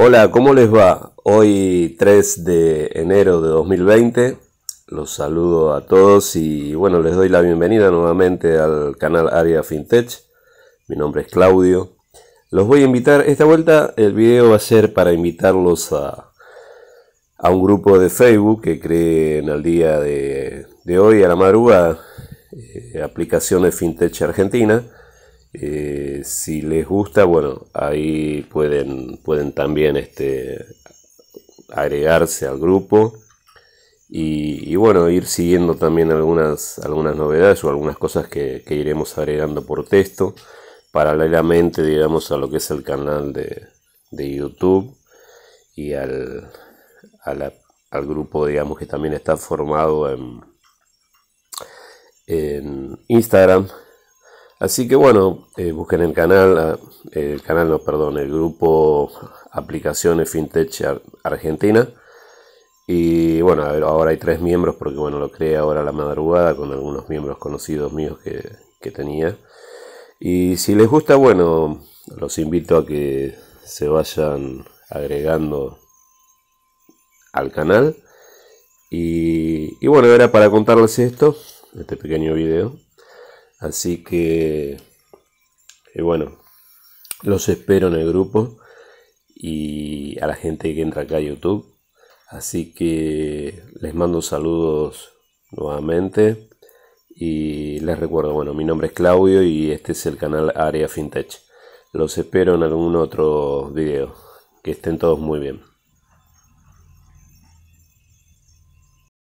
Hola, ¿cómo les va? Hoy 3 de enero de 2020. Los saludo a todos y bueno, les doy la bienvenida nuevamente al canal Área FinTech. Mi nombre es Claudio. Los voy a invitar, esta vuelta el video va a ser para invitarlos a, a un grupo de Facebook que en el día de, hoy, a la madrugada, eh, aplicaciones FinTech Argentina eh, si les gusta, bueno, ahí pueden, pueden también este, agregarse al grupo y, bueno, ir siguiendo también algunas, algunas novedades o algunas cosas que, iremos agregando por texto paralelamente, digamos, a lo que es el canal de, YouTube y al, al grupo, digamos, que también está formado en, en Instagram Así que bueno, eh, busquen el canal, ah, el canal no, perdón, el grupo Aplicaciones Fintech Argentina. Y bueno, ahora hay tres miembros porque bueno, lo creé ahora la madrugada con algunos miembros conocidos míos que, tenía. Y si les gusta, bueno, los invito a que se vayan agregando al canal. Y, y bueno, era para contarles esto, este pequeño video. Así que, eh, bueno, los espero en el grupo y a la gente que entra acá a YouTube. Así que les mando saludos nuevamente y les recuerdo, bueno, mi nombre es Claudio y este es el canal Área Fintech. Los espero en algún otro video. Que estén todos muy bien.